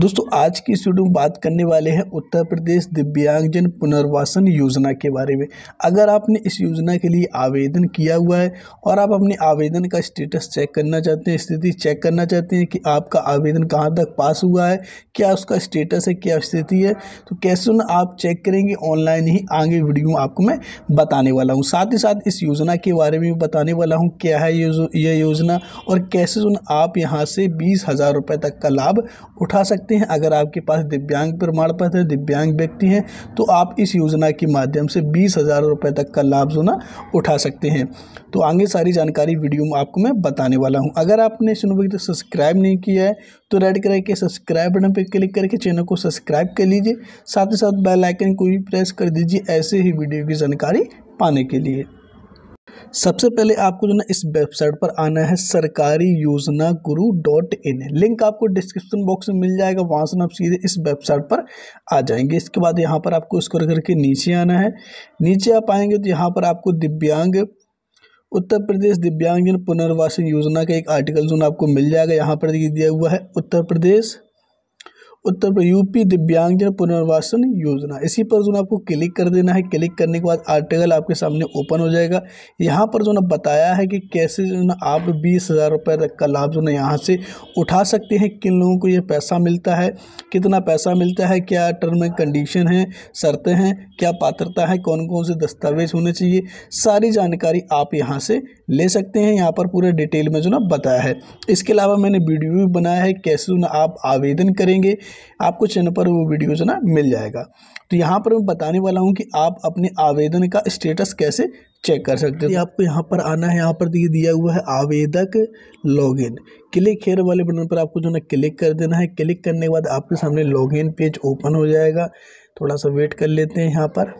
दोस्तों आज की इस वीडियो में बात करने वाले हैं उत्तर प्रदेश दिव्यांगजन पुनर्वासन योजना के बारे में अगर आपने इस योजना के लिए आवेदन किया हुआ है और आप अपने आवेदन का स्टेटस चेक करना चाहते हैं स्थिति चेक करना चाहते हैं कि आपका आवेदन कहाँ तक पास हुआ है क्या उसका स्टेटस है क्या स्थिति है तो कैसे न आप चेक करेंगे ऑनलाइन ही आगे वीडियो आपको मैं बताने वाला हूँ साथ ही साथ इस योजना के बारे में बताने वाला हूँ क्या है यह योजना और कैसे सुन आप यहाँ से बीस हज़ार रुपये तक का लाभ उठा सकते सकते हैं अगर आपके पास दिव्यांग प्रमाण पत्र है दिव्यांग व्यक्ति हैं तो आप इस योजना के माध्यम से बीस हज़ार रुपये तक का लाभ जो ना उठा सकते हैं तो आगे सारी जानकारी वीडियो में आपको मैं बताने वाला हूँ अगर आपने सुनोगे तो सब्सक्राइब नहीं किया है तो रेड कलर के सब्सक्राइब बटन पर क्लिक करके चैनल को सब्सक्राइब कर लीजिए साथ ही साथ बेल आइकन को भी प्रेस कर दीजिए ऐसे ही वीडियो की जानकारी पाने के लिए सबसे पहले आपको जो ना इस वेबसाइट पर आना है सरकारी योजना गुरु डॉट इन लिंक आपको डिस्क्रिप्शन बॉक्स में मिल जाएगा वहाँ से ना आप सीधे इस वेबसाइट पर आ जाएंगे इसके बाद यहाँ पर आपको स्क्रॉल करके नीचे आना है नीचे आप आएंगे तो यहाँ पर आपको दिव्यांग उत्तर प्रदेश दिव्यांगजन पुनर्वासन योजना का एक आर्टिकल जो आपको मिल जाएगा यहाँ पर दिया हुआ है उत्तर प्रदेश उत्तर प्रदेश यूपी दिव्यांगजन पुनर्वासन योजना इसी पर जो ना आपको क्लिक कर देना है क्लिक करने के बाद आर्टिकल आपके सामने ओपन हो जाएगा यहाँ पर जो ना बताया है कि कैसे जो ना आप बीस हज़ार रुपये तक का लाभ जो ना यहाँ से उठा सकते हैं किन लोगों को ये पैसा मिलता है कितना पैसा मिलता है क्या टर्म एंड कंडीशन है शर्तें हैं क्या पात्रता है कौन कौन से दस्तावेज होने चाहिए सारी जानकारी आप यहाँ से ले सकते हैं यहाँ पर पूरे डिटेल में जो ना बताया है इसके अलावा मैंने वीडियो भी बनाया है कैसे जो ना आप आवेदन करेंगे आपको चैनल पर वो वीडियो जो ना मिल जाएगा तो यहाँ पर मैं बताने वाला हूँ कि आप अपने आवेदन का स्टेटस कैसे चेक कर सकते हो आपको यहाँ पर आना है यहाँ पर दिए दिया हुआ है आवेदक लॉगिन क्लिक हेयर वाले बटन पर आपको जो ना क्लिक कर देना है क्लिक करने के बाद आपके सामने लॉगिन पेज ओपन हो जाएगा थोड़ा सा वेट कर लेते हैं यहाँ पर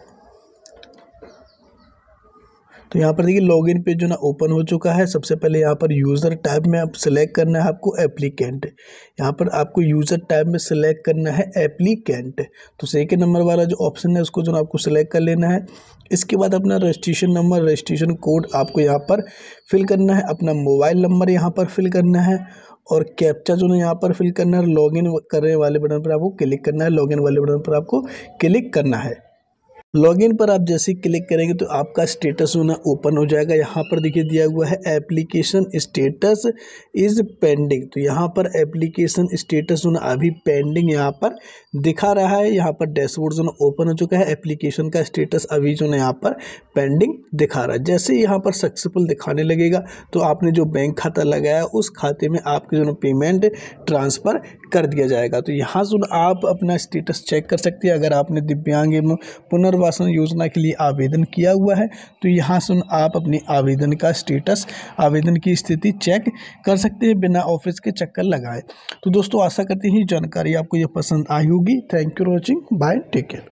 तो यहाँ पर देखिए लॉगिन पेज जो ना ओपन हो चुका है सबसे पहले यहाँ पर यूज़र टाइप में आप सेलेक्ट करना है आपको एप्लीकेंट यहाँ पर आपको यूज़र टाइप में सिलेक्ट करना है एप्लीकेंट तो सेकेंड नंबर वाला जो ऑप्शन है उसको जो ना आपको सिलेक्ट कर लेना है इसके बाद अपना रजिस्ट्रेशन नंबर रजिस्ट्रेशन कोड आपको यहाँ पर फिल करना है अपना मोबाइल नंबर यहाँ पर फिल करना है और कैप्चा जो है यहाँ पर फिल करना है लॉगिन करने वाले बटन पर आपको क्लिक करना है लॉगिन वाले बटन पर आपको क्लिक करना है लॉगिन पर आप जैसे क्लिक करेंगे तो आपका स्टेटस होना ओपन हो जाएगा यहाँ पर देखिए दिया हुआ है एप्लीकेशन स्टेटस इज़ पेंडिंग तो यहाँ पर एप्लीकेशन स्टेटस होना अभी पेंडिंग यहाँ पर दिखा रहा है यहाँ पर डैशबोर्ड जो ओपन हो चुका है एप्लीकेशन का स्टेटस अभी जो है यहाँ पर पेंडिंग दिखा रहा है जैसे यहाँ पर सक्सेसफुल दिखाने लगेगा तो आपने जो बैंक खाता लगाया उस खाते में आपके जो पेमेंट ट्रांसफ़र कर दिया जाएगा तो यहाँ से आप अपना स्टेटस चेक कर सकते हैं अगर आपने दिव्यांग एवं पुनर् पुनर्वासन योजना के लिए आवेदन किया हुआ है तो यहाँ सुन आप अपने आवेदन का स्टेटस आवेदन की स्थिति चेक कर सकते हैं बिना ऑफिस के चक्कर लगाए तो दोस्तों आशा करते हैं जानकारी आपको यह पसंद आई होगी thank you watching bye take care